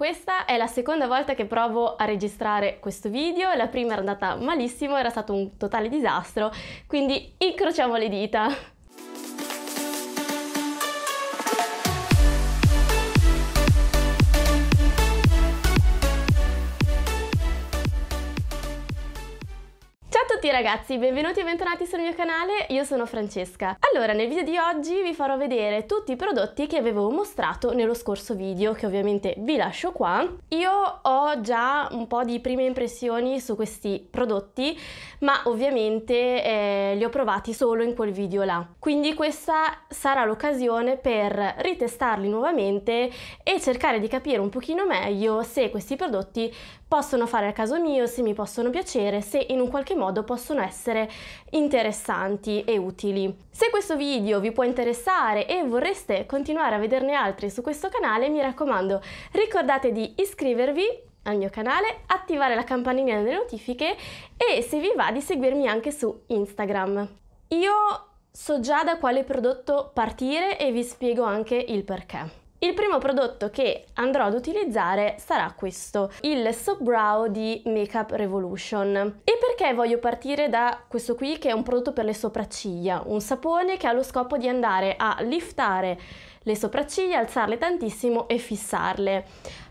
questa è la seconda volta che provo a registrare questo video, la prima era andata malissimo, era stato un totale disastro, quindi incrociamo le dita! tutti ragazzi, benvenuti e bentornati sul mio canale, io sono Francesca. Allora, nel video di oggi vi farò vedere tutti i prodotti che avevo mostrato nello scorso video, che ovviamente vi lascio qua. Io ho già un po' di prime impressioni su questi prodotti, ma ovviamente eh, li ho provati solo in quel video là. Quindi questa sarà l'occasione per ritestarli nuovamente e cercare di capire un pochino meglio se questi prodotti possono fare a caso mio, se mi possono piacere, se in un qualche modo possono essere interessanti e utili. Se questo video vi può interessare e vorreste continuare a vederne altri su questo canale, mi raccomando, ricordate di iscrivervi al mio canale, attivare la campanellina delle notifiche e se vi va di seguirmi anche su Instagram. Io so già da quale prodotto partire e vi spiego anche il perché. Il primo prodotto che andrò ad utilizzare sarà questo, il Sobrow di Makeup Revolution. E perché voglio partire da questo qui che è un prodotto per le sopracciglia, un sapone che ha lo scopo di andare a liftare le sopracciglia, alzarle tantissimo e fissarle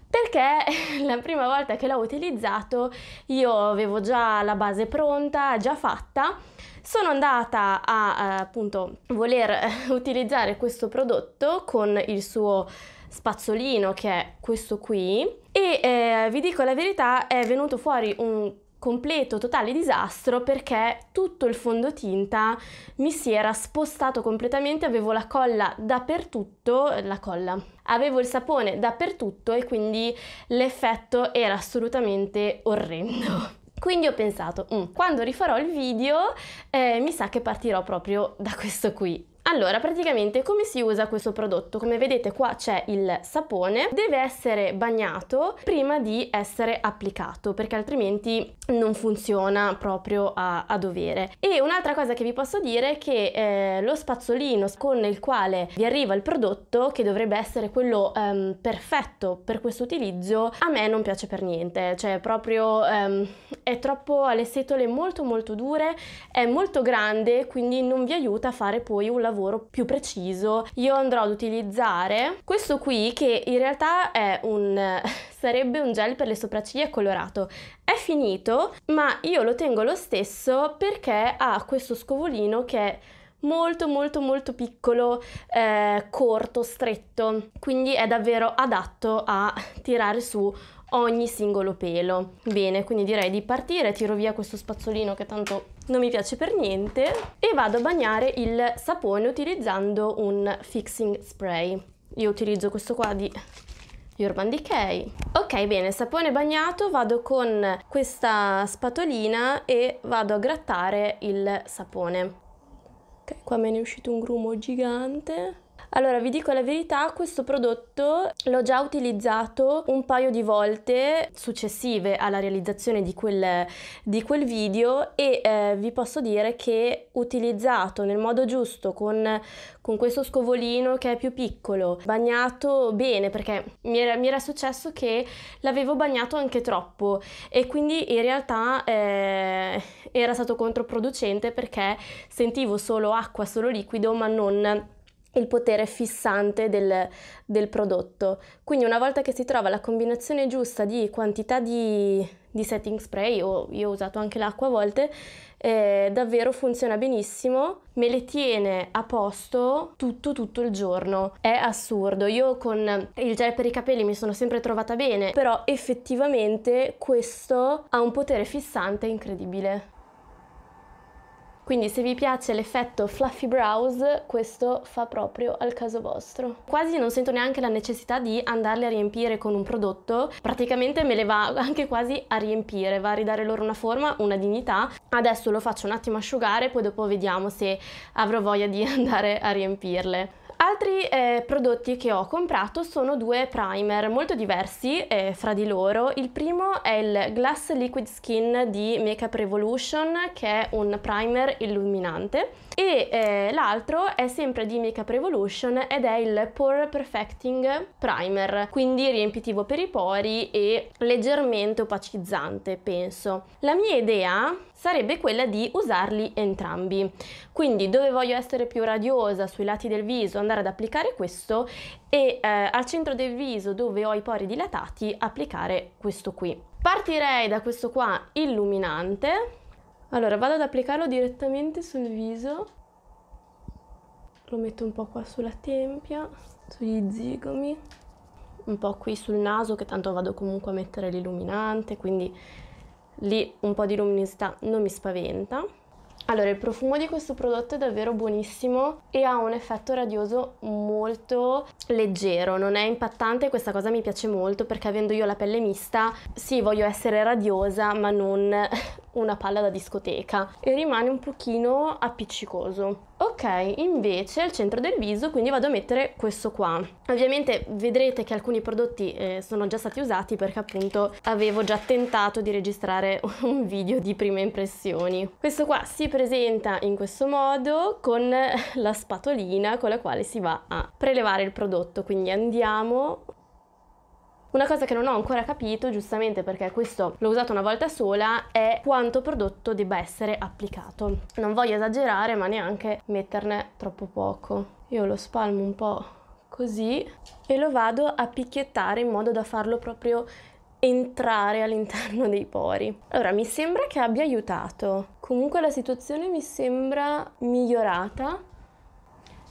perché la prima volta che l'ho utilizzato io avevo già la base pronta, già fatta, sono andata a eh, appunto voler utilizzare questo prodotto con il suo spazzolino che è questo qui e eh, vi dico la verità è venuto fuori un completo, totale disastro perché tutto il fondotinta mi si era spostato completamente, avevo la colla dappertutto, eh, la colla, avevo il sapone dappertutto e quindi l'effetto era assolutamente orrendo. Quindi ho pensato, mm, quando rifarò il video eh, mi sa che partirò proprio da questo qui. Allora, praticamente come si usa questo prodotto? Come vedete qua c'è il sapone, deve essere bagnato prima di essere applicato perché altrimenti non funziona proprio a, a dovere. E un'altra cosa che vi posso dire è che eh, lo spazzolino con il quale vi arriva il prodotto, che dovrebbe essere quello ehm, perfetto per questo utilizzo, a me non piace per niente, cioè proprio ehm, è troppo alle setole molto molto dure, è molto grande, quindi non vi aiuta a fare poi un lavoro lavoro più preciso, io andrò ad utilizzare questo qui che in realtà è un sarebbe un gel per le sopracciglia colorato. È finito, ma io lo tengo lo stesso perché ha questo scovolino che è molto molto molto piccolo, eh, corto, stretto, quindi è davvero adatto a tirare su ogni singolo pelo. Bene, quindi direi di partire, tiro via questo spazzolino che tanto non mi piace per niente e vado a bagnare il sapone utilizzando un fixing spray. Io utilizzo questo qua di Urban Decay. Ok, bene, sapone bagnato, vado con questa spatolina e vado a grattare il sapone. Ok, qua me ne è uscito un grumo gigante. Allora, vi dico la verità, questo prodotto l'ho già utilizzato un paio di volte successive alla realizzazione di quel, di quel video e eh, vi posso dire che utilizzato nel modo giusto con, con, questo scovolino che è più piccolo, bagnato bene perché mi era, mi era successo che l'avevo bagnato anche troppo e quindi in realtà eh, era stato controproducente perché sentivo solo acqua, solo liquido ma non il potere fissante del, del, prodotto. Quindi una volta che si trova la combinazione giusta di quantità di, di setting spray, o io ho usato anche l'acqua a volte, eh, davvero funziona benissimo, me le tiene a posto tutto tutto il giorno. È assurdo, io con il gel per i capelli mi sono sempre trovata bene, però effettivamente questo ha un potere fissante incredibile. Quindi se vi piace l'effetto fluffy brows, questo fa proprio al caso vostro. Quasi non sento neanche la necessità di andarle a riempire con un prodotto, praticamente me le va anche quasi a riempire, va a ridare loro una forma, una dignità. Adesso lo faccio un attimo asciugare, poi dopo vediamo se avrò voglia di andare a riempirle. Altri eh, prodotti che ho comprato sono due primer molto diversi eh, fra di loro. Il primo è il Glass Liquid Skin di Makeup Revolution che è un primer illuminante e eh, l'altro è sempre di Makeup Revolution ed è il Pore Perfecting Primer, quindi riempitivo per i pori e leggermente opacizzante, penso. La mia idea sarebbe quella di usarli entrambi. Quindi dove voglio essere più radiosa sui lati del viso andare ad applicare questo e eh, al centro del viso dove ho i pori dilatati applicare questo qui. Partirei da questo qua illuminante allora, vado ad applicarlo direttamente sul viso. Lo metto un po' qua sulla tempia, sugli zigomi, un po' qui sul naso che tanto vado comunque a mettere l'illuminante, quindi lì un po' di luminosità non mi spaventa. Allora, il profumo di questo prodotto è davvero buonissimo e ha un effetto radioso molto leggero, non è impattante, questa cosa mi piace molto perché avendo io la pelle mista, sì, voglio essere radiosa, ma non una palla da discoteca e rimane un pochino appiccicoso. Ok, invece al centro del viso quindi vado a mettere questo qua. Ovviamente vedrete che alcuni prodotti eh, sono già stati usati perché appunto avevo già tentato di registrare un video di prime impressioni. Questo qua si presenta in questo modo con la spatolina con la quale si va a prelevare il prodotto, quindi andiamo una cosa che non ho ancora capito, giustamente perché questo l'ho usato una volta sola, è quanto prodotto debba essere applicato. Non voglio esagerare, ma neanche metterne troppo poco. Io lo spalmo un po' così e lo vado a picchiettare in modo da farlo proprio entrare all'interno dei pori. Allora, mi sembra che abbia aiutato. Comunque la situazione mi sembra migliorata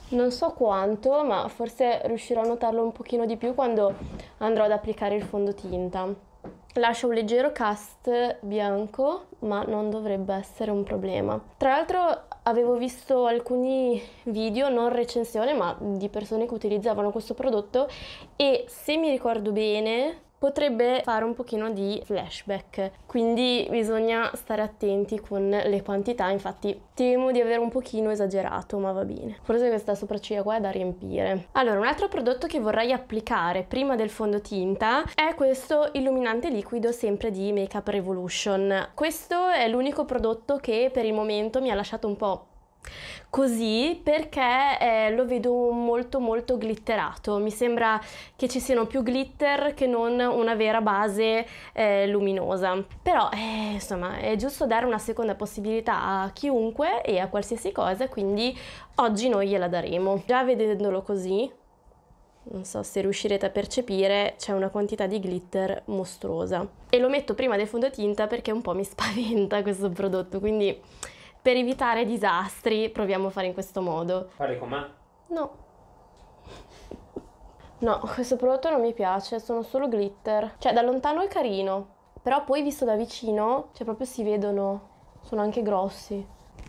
non so quanto, ma forse riuscirò a notarlo un pochino di più quando andrò ad applicare il fondotinta. Lascio un leggero cast bianco, ma non dovrebbe essere un problema. Tra l'altro avevo visto alcuni video, non recensione, ma di persone che utilizzavano questo prodotto e se mi ricordo bene, potrebbe fare un pochino di flashback, quindi bisogna stare attenti con le quantità, infatti temo di aver un pochino esagerato, ma va bene. Forse questa sopracciglia qua è da riempire. Allora, un altro prodotto che vorrei applicare prima del fondotinta è questo illuminante liquido sempre di Makeup Revolution. Questo è l'unico prodotto che per il momento mi ha lasciato un po' così perché eh, lo vedo molto molto glitterato, mi sembra che ci siano più glitter che non una vera base eh, luminosa. Però eh, insomma è giusto dare una seconda possibilità a chiunque e a qualsiasi cosa, quindi oggi noi gliela daremo. Già vedendolo così, non so se riuscirete a percepire, c'è una quantità di glitter mostruosa. E lo metto prima del fondotinta perché un po' mi spaventa questo prodotto, quindi per evitare disastri proviamo a fare in questo modo. Parli con me? No. No, questo prodotto non mi piace, sono solo glitter. Cioè, da lontano è carino, però poi visto da vicino, cioè proprio si vedono, sono anche grossi.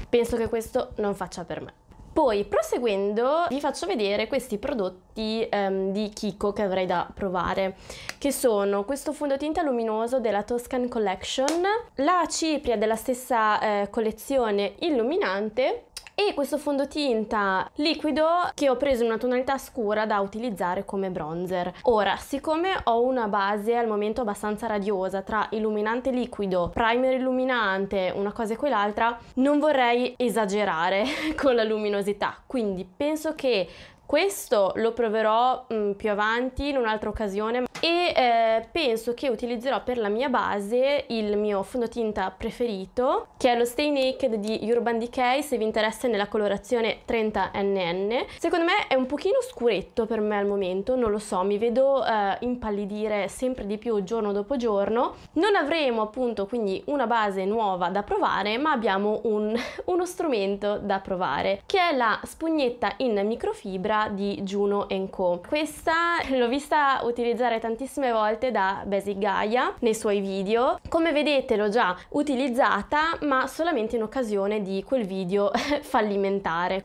Penso che questo non faccia per me. Poi proseguendo vi faccio vedere questi prodotti ehm, di Kiko che avrei da provare che sono questo fondotinta luminoso della Toscan Collection, la cipria della stessa eh, collezione illuminante e questo fondotinta liquido che ho preso in una tonalità scura da utilizzare come bronzer. Ora, siccome ho una base al momento abbastanza radiosa tra illuminante liquido, primer illuminante, una cosa e quell'altra, non vorrei esagerare con la luminosità, quindi penso che questo lo proverò mh, mm, più avanti in un'altra occasione e eh, penso che utilizzerò per la mia base il mio fondotinta preferito che è lo Stay Naked di Urban Decay se vi interessa nella colorazione 30NN. Secondo me è un pochino scuretto per me al momento, non lo so, mi vedo eh, impallidire sempre di più giorno dopo giorno. Non avremo appunto quindi una base nuova da provare ma abbiamo un, uno strumento da provare che è la spugnetta in microfibra di Juno Co. Questa l'ho vista utilizzare tantissime volte da Basic Gaia nei suoi video. Come vedete l'ho già utilizzata ma solamente in occasione di quel video fallimentare.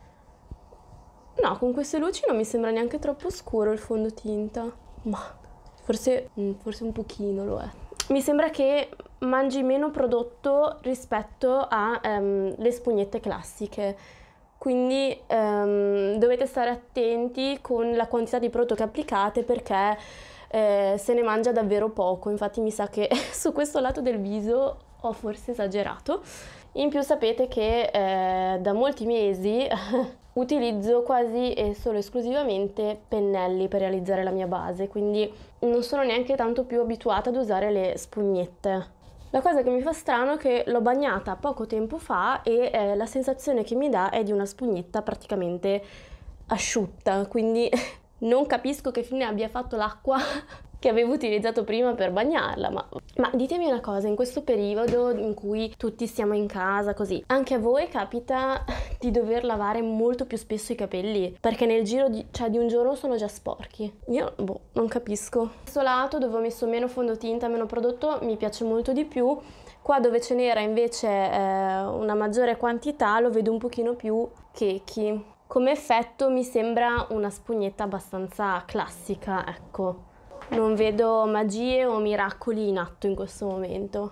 No, con queste luci non mi sembra neanche troppo scuro il fondotinta. Ma forse, mm, forse un pochino lo è. Mi sembra che mangi meno prodotto rispetto alle ehm, um, spugnette classiche quindi ehm, dovete stare attenti con la quantità di prodotto che applicate perché eh, se ne mangia davvero poco, infatti mi sa che su questo lato del viso ho forse esagerato. In più sapete che eh, da molti mesi utilizzo quasi e solo esclusivamente pennelli per realizzare la mia base, quindi non sono neanche tanto più abituata ad usare le spugnette. La cosa che mi fa strano è che l'ho bagnata poco tempo fa e eh, la sensazione che mi dà è di una spugnetta praticamente asciutta, quindi non capisco che fine abbia fatto l'acqua che avevo utilizzato prima per bagnarla. Ma, ma ditemi una cosa, in questo periodo in cui tutti siamo in casa così, anche a voi capita di dover lavare molto più spesso i capelli? Perché nel giro di, cioè, di un giorno sono già sporchi. Io, boh, non capisco. Questo lato dove ho messo meno fondotinta, meno prodotto, mi piace molto di più. Qua dove ce n'era invece eh, una maggiore quantità lo vedo un pochino più chechi. Come effetto mi sembra una spugnetta abbastanza classica, ecco. Non vedo magie o miracoli in atto in questo momento,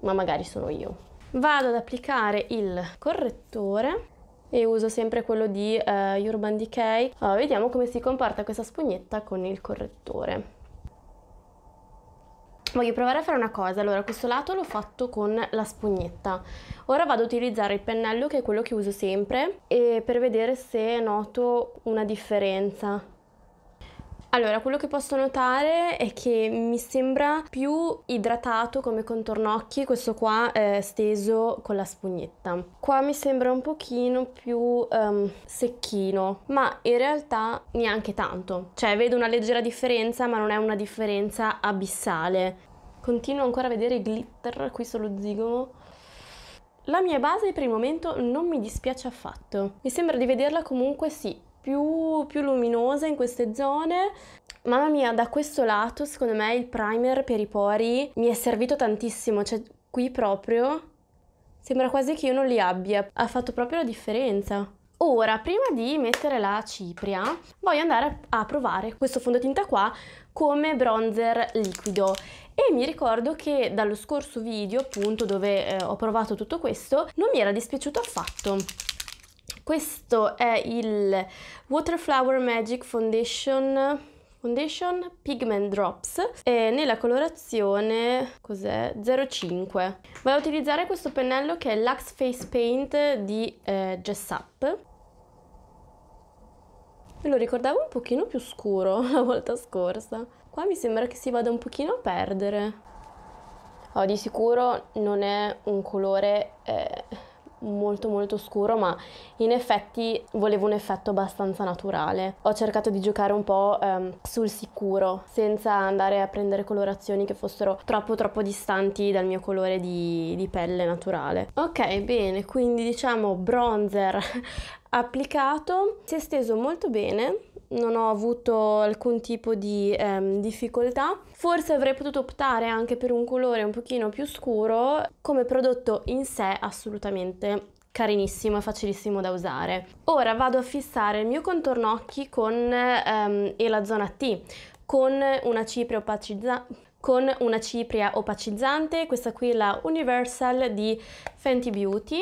ma magari sono io. Vado ad applicare il correttore e uso sempre quello di uh, Urban Decay. Allora, vediamo come si comporta questa spugnetta con il correttore. Voglio provare a fare una cosa, allora questo lato l'ho fatto con la spugnetta. Ora vado ad utilizzare il pennello che è quello che uso sempre e per vedere se noto una differenza. Allora, quello che posso notare è che mi sembra più idratato come contorno occhi questo qua eh, steso con la spugnetta. Qua mi sembra un pochino più um, secchino, ma in realtà neanche tanto. Cioè, vedo una leggera differenza, ma non è una differenza abissale. Continuo ancora a vedere glitter qui sullo zigomo. La mia base per il momento non mi dispiace affatto. Mi sembra di vederla comunque sì, più, più luminosa in queste zone. Mamma mia, da questo lato secondo me il primer per i pori mi è servito tantissimo, cioè qui proprio sembra quasi che io non li abbia, ha fatto proprio la differenza. Ora, prima di mettere la cipria, voglio andare a provare questo fondotinta qua come bronzer liquido e mi ricordo che dallo scorso video appunto dove eh, ho provato tutto questo non mi era dispiaciuto affatto questo è il Waterflower Magic Foundation, Foundation Pigment Drops e nella colorazione cos'è? 05. Vado a utilizzare questo pennello che è Lux Face Paint di eh, Jessup. Me lo ricordavo un pochino più scuro la volta scorsa. Qua mi sembra che si vada un pochino a perdere. Oh, di sicuro non è un colore eh, molto molto scuro ma in effetti volevo un effetto abbastanza naturale. Ho cercato di giocare un po' ehm, sul sicuro senza andare a prendere colorazioni che fossero troppo troppo distanti dal mio colore di, di pelle naturale. Ok bene quindi diciamo bronzer applicato si è steso molto bene non ho avuto alcun tipo di ehm, difficoltà. Forse avrei potuto optare anche per un colore un pochino più scuro, come prodotto in sé assolutamente carinissimo e facilissimo da usare. Ora vado a fissare il mio contorno occhi con ehm, e la zona T con una cipria opacizzante con una cipria opacizzante, questa qui è la Universal di Fenty Beauty.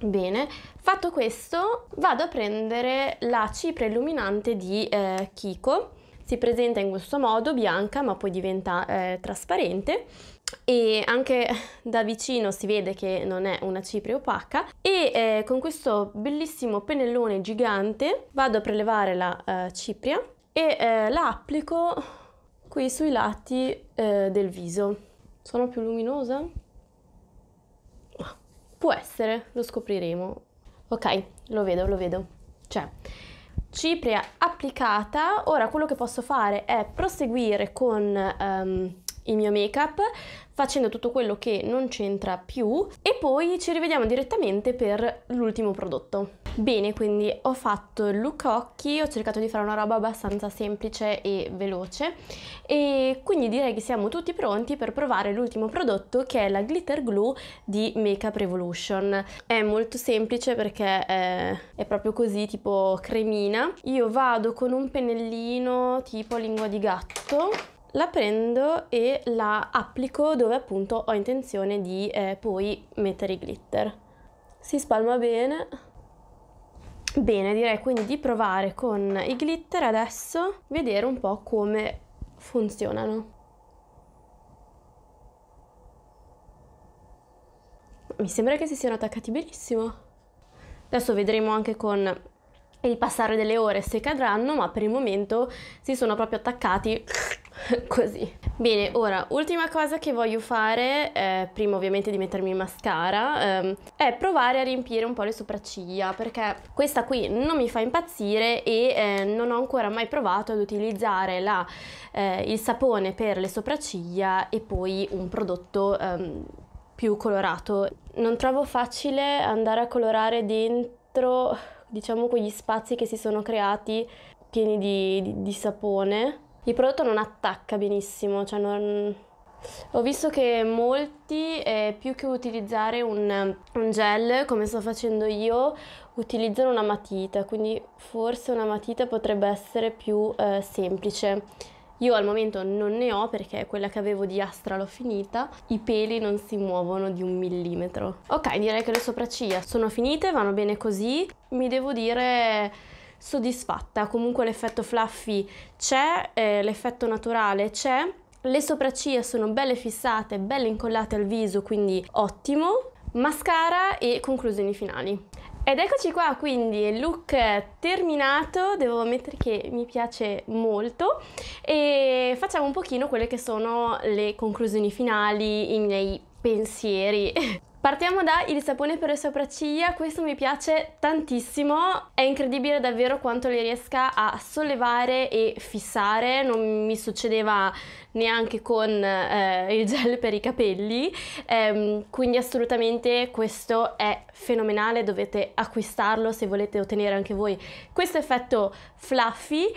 Bene, Fatto questo, vado a prendere la cipria illuminante di eh, Kiko. Si presenta in questo modo, bianca, ma poi diventa eh, trasparente e anche da vicino si vede che non è una cipria opaca e eh, con questo bellissimo pennellone gigante vado a prelevare la eh, cipria e eh, la applico qui sui lati eh, del viso. Sono più luminosa? Può essere, lo scopriremo Ok, lo vedo, lo vedo. Cioè, cipria applicata, ora quello che posso fare è proseguire con... Um, il mio make up facendo tutto quello che non c'entra più e poi ci rivediamo direttamente per l'ultimo prodotto. Bene, quindi ho fatto il look occhi, ho cercato di fare una roba abbastanza semplice e veloce e quindi direi che siamo tutti pronti per provare l'ultimo prodotto che è la Glitter Glue di Makeup Revolution. È molto semplice perché è, è proprio così, tipo cremina. Io vado con un pennellino tipo lingua di gatto la prendo e la applico dove appunto ho intenzione di eh, poi mettere i glitter. Si spalma bene. Bene, direi quindi di provare con i glitter adesso, vedere un po' come funzionano. Mi sembra che si siano attaccati benissimo. Adesso vedremo anche con il passare delle ore se cadranno, ma per il momento si sono proprio attaccati così. Bene, ora, ultima cosa che voglio fare, eh, prima ovviamente di mettermi il mascara, ehm, è provare a riempire un po' le sopracciglia, perché questa qui non mi fa impazzire e eh, non ho ancora mai provato ad utilizzare la, eh, il sapone per le sopracciglia e poi un prodotto ehm, più colorato. Non trovo facile andare a colorare dentro, diciamo, quegli spazi che si sono creati pieni di, di, di sapone il prodotto non attacca benissimo, cioè non... Ho visto che molti, eh, più che utilizzare un, un, gel come sto facendo io, utilizzano una matita, quindi forse una matita potrebbe essere più eh, semplice. Io al momento non ne ho perché quella che avevo di Astra l'ho finita, i peli non si muovono di un millimetro. Ok, direi che le sopracciglia sono finite, vanno bene così. Mi devo dire soddisfatta, comunque l'effetto fluffy c'è, eh, l'effetto naturale c'è, le sopracciglia sono belle fissate, belle incollate al viso, quindi ottimo, mascara e conclusioni finali. Ed eccoci qua, quindi il look terminato, devo ammettere che mi piace molto e facciamo un pochino quelle che sono le conclusioni finali, i miei pensieri. Partiamo da il sapone per le sopracciglia, questo mi piace tantissimo, è incredibile davvero quanto li riesca a sollevare e fissare, non mi succedeva neanche con eh, il gel per i capelli, ehm, quindi assolutamente questo è fenomenale, dovete acquistarlo se volete ottenere anche voi questo effetto fluffy.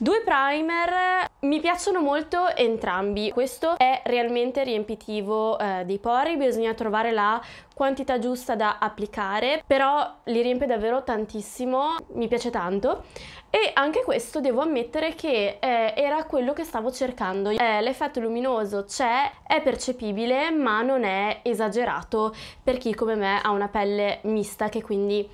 Due primer, mi piacciono molto entrambi, questo è realmente riempitivo eh, dei pori, bisogna trovare la quantità giusta da applicare, però li riempie davvero tantissimo, mi piace tanto e anche questo devo ammettere che eh, era quello che stavo cercando. Eh, l'effetto luminoso c'è, è percepibile ma non è esagerato per chi come me ha una pelle mista che quindi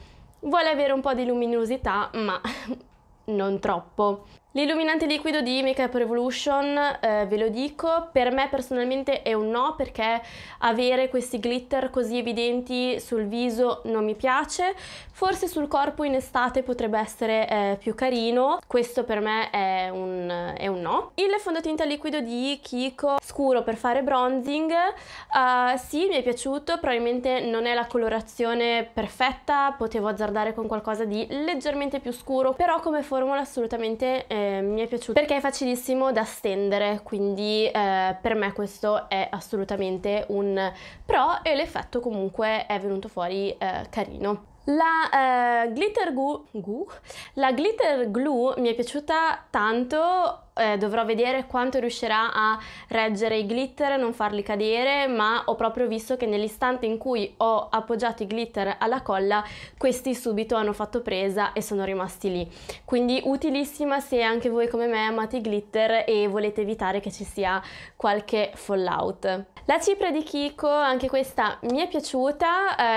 vuole avere un po' di luminosità ma non troppo. L'illuminante liquido di Makeup Revolution, eh, ve lo dico, per me personalmente è un no perché avere questi glitter così evidenti sul viso non mi piace, forse sul corpo in estate potrebbe essere eh, più carino, questo per me è un, è un, no. Il fondotinta liquido di Kiko, scuro per fare bronzing, uh, sì mi è piaciuto, probabilmente non è la colorazione perfetta, potevo azzardare con qualcosa di leggermente più scuro, però come formula assolutamente... Eh, mi è piaciuto perché è facilissimo da stendere, quindi eh, per me questo è assolutamente un pro e l'effetto comunque è venuto fuori eh, carino. La, eh, glitter goo, goo? La glitter glue mi è piaciuta tanto eh, dovrò vedere quanto riuscirà a reggere i glitter, non farli cadere, ma ho proprio visto che nell'istante in cui ho appoggiato i glitter alla colla, questi subito hanno fatto presa e sono rimasti lì. Quindi utilissima se anche voi come me amate i glitter e volete evitare che ci sia qualche fallout. La cipria di Kiko, anche questa mi è piaciuta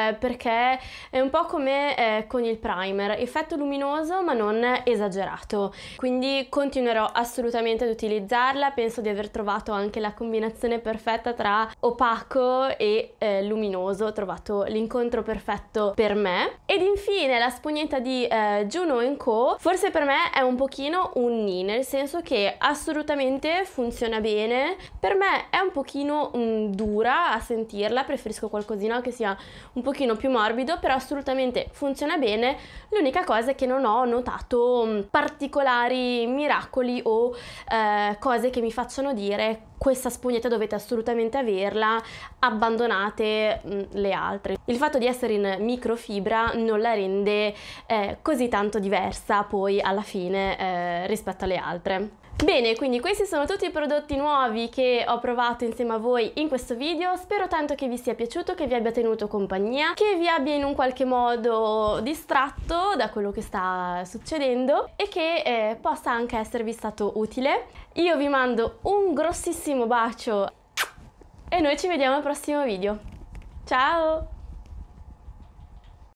eh, perché è un po' come eh, con il primer, effetto luminoso ma non esagerato, quindi continuerò assolutamente assolutamente ad utilizzarla, penso di aver trovato anche la combinazione perfetta tra opaco e eh, luminoso, ho trovato l'incontro perfetto per me. Ed infine la spugnetta di eh, Juno Co, forse per me è un pochino un ni, nel senso che assolutamente funziona bene, per me è un pochino mh, mm, dura a sentirla, preferisco qualcosina che sia un pochino più morbido, però assolutamente funziona bene, l'unica cosa è che non ho notato mh, mm, particolari miracoli o eh, cose che mi facciano dire questa spugnetta dovete assolutamente averla, abbandonate mh, mm, le altre. Il fatto di essere in microfibra non la rende eh, così tanto diversa poi alla fine eh, rispetto alle altre. Bene, quindi questi sono tutti i prodotti nuovi che ho provato insieme a voi in questo video, spero tanto che vi sia piaciuto, che vi abbia tenuto compagnia, che vi abbia in un qualche modo distratto da quello che sta succedendo e che eh, possa anche esservi stato utile. Io vi mando un grossissimo bacio e noi ci vediamo al prossimo video. Ciao!